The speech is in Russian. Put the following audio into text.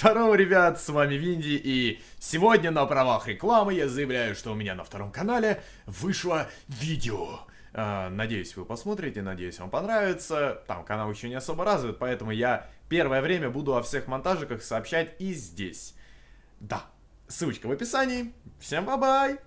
Здорово, ребят, с вами Винди, и сегодня на правах рекламы я заявляю, что у меня на втором канале вышло видео. Э, надеюсь, вы посмотрите, надеюсь, вам понравится. Там канал еще не особо развит, поэтому я первое время буду о всех монтажиках сообщать и здесь. Да, ссылочка в описании. Всем бай-бай!